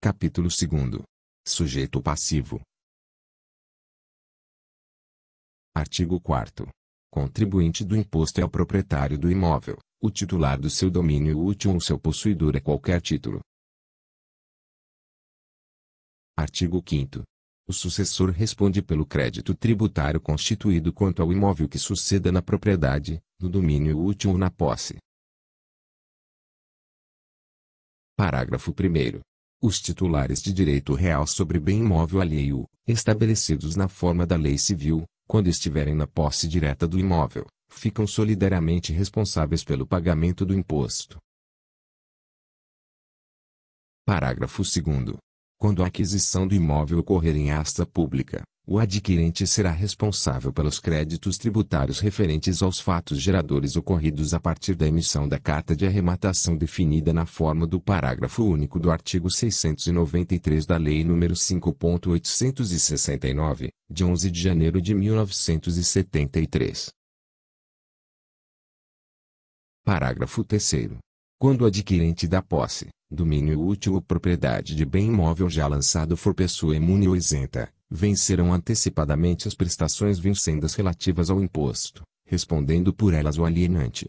Capítulo 2 Sujeito passivo. Artigo 4 Contribuinte do imposto é o proprietário do imóvel, o titular do seu domínio útil ou seu possuidor a é qualquer título. Artigo 5 O sucessor responde pelo crédito tributário constituído quanto ao imóvel que suceda na propriedade, no domínio útil ou na posse. Parágrafo 1 os titulares de direito real sobre bem imóvel alheio, estabelecidos na forma da lei civil, quando estiverem na posse direta do imóvel, ficam solidariamente responsáveis pelo pagamento do imposto. Parágrafo 2. Quando a aquisição do imóvel ocorrer em asta pública, o adquirente será responsável pelos créditos tributários referentes aos fatos geradores ocorridos a partir da emissão da carta de arrematação definida na forma do parágrafo único do artigo 693 da Lei nº 5.869, de 11 de janeiro de 1973. Parágrafo 3 Quando o adquirente da posse, domínio útil ou propriedade de bem imóvel já lançado for pessoa imune ou isenta, vencerão antecipadamente as prestações vincendas relativas ao imposto, respondendo por elas o alienante.